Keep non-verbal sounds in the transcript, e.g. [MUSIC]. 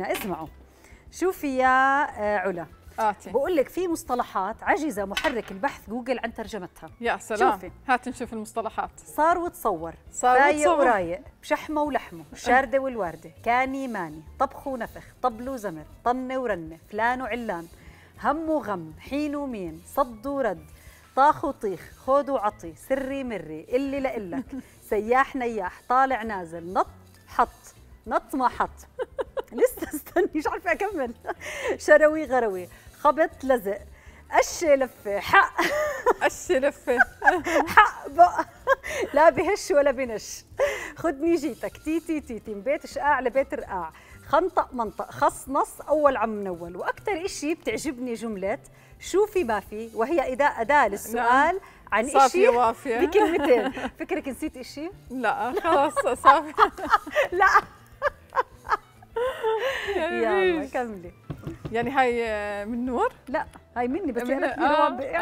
اسمعوا شوفي يا آه، علا آتي. بقول لك في مصطلحات عجزه محرك البحث جوجل عن ترجمتها يا سلام شوفي هات نشوف المصطلحات صار وتصور صار رايق ورايق بشحمه ولحمه أه. شارده والوارده كاني ماني طبخ ونفخ طبل وزمر طن ورنه فلان وعلان هم وغم حين ومين صد ورد طاخ وطيخ خود وعطي سري مري اللي لقلك [LAUGHS] سياح نياح طالع نازل نط حط نط ما حط [LAUGHS] لسه استني مش عارفه اكمل شروي غروي خبط لزق قش لفه حق قش لفه [LAUGHS] حق بق لا بهش ولا بنش خدني جيتك تي تي تي تي من بيت شقاع لبيت رقاع خنطق منطق خص نص اول عم منول واكثر شيء بتعجبني جمله شوفي ما في وهي اداء اداه للسؤال نعم. عن صافية وافية بكلمتين [LAUGHS] فكرك نسيت شيء؟ لا خلاص صافي [LAUGHS] لا يلا كملي يعني هاي آه، من نور؟ لا هاي مني بس انا في يعني